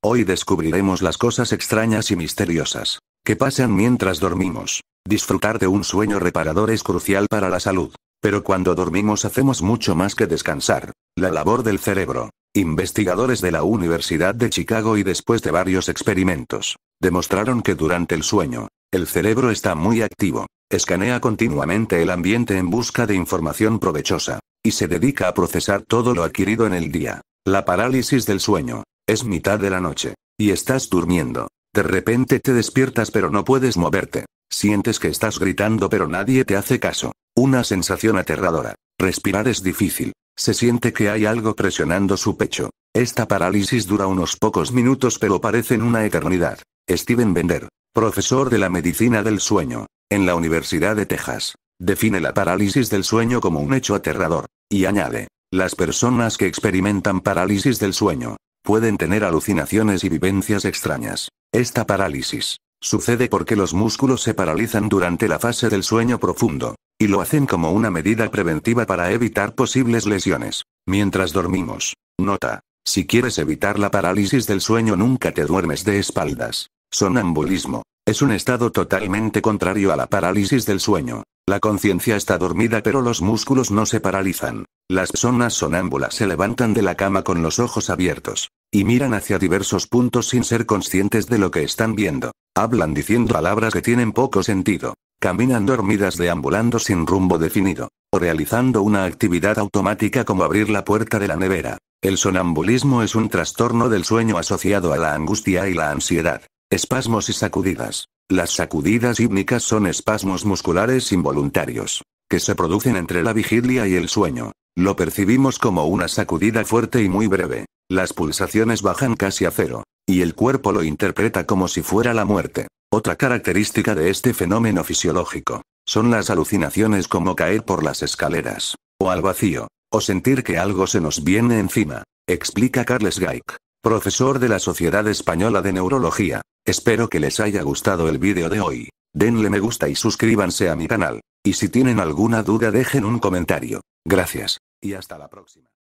Hoy descubriremos las cosas extrañas y misteriosas que pasan mientras dormimos. Disfrutar de un sueño reparador es crucial para la salud. Pero cuando dormimos hacemos mucho más que descansar. La labor del cerebro. Investigadores de la Universidad de Chicago y después de varios experimentos, demostraron que durante el sueño, el cerebro está muy activo, escanea continuamente el ambiente en busca de información provechosa, y se dedica a procesar todo lo adquirido en el día. La parálisis del sueño, es mitad de la noche. Y estás durmiendo. De repente te despiertas pero no puedes moverte. Sientes que estás gritando pero nadie te hace caso. Una sensación aterradora. Respirar es difícil. Se siente que hay algo presionando su pecho. Esta parálisis dura unos pocos minutos pero parecen una eternidad. Steven Bender, profesor de la medicina del sueño, en la Universidad de Texas, define la parálisis del sueño como un hecho aterrador, y añade, las personas que experimentan parálisis del sueño, Pueden tener alucinaciones y vivencias extrañas. Esta parálisis sucede porque los músculos se paralizan durante la fase del sueño profundo, y lo hacen como una medida preventiva para evitar posibles lesiones. Mientras dormimos. Nota. Si quieres evitar la parálisis del sueño nunca te duermes de espaldas. Sonambulismo. Es un estado totalmente contrario a la parálisis del sueño. La conciencia está dormida pero los músculos no se paralizan. Las personas sonámbulas se levantan de la cama con los ojos abiertos. Y miran hacia diversos puntos sin ser conscientes de lo que están viendo. Hablan diciendo palabras que tienen poco sentido. Caminan dormidas deambulando sin rumbo definido. O realizando una actividad automática como abrir la puerta de la nevera. El sonambulismo es un trastorno del sueño asociado a la angustia y la ansiedad. Espasmos y sacudidas. Las sacudidas hipnicas son espasmos musculares involuntarios, que se producen entre la vigilia y el sueño. Lo percibimos como una sacudida fuerte y muy breve. Las pulsaciones bajan casi a cero, y el cuerpo lo interpreta como si fuera la muerte. Otra característica de este fenómeno fisiológico, son las alucinaciones como caer por las escaleras, o al vacío, o sentir que algo se nos viene encima, explica Carles Gaik profesor de la Sociedad Española de Neurología. Espero que les haya gustado el vídeo de hoy. Denle me gusta y suscríbanse a mi canal. Y si tienen alguna duda dejen un comentario. Gracias. Y hasta la próxima.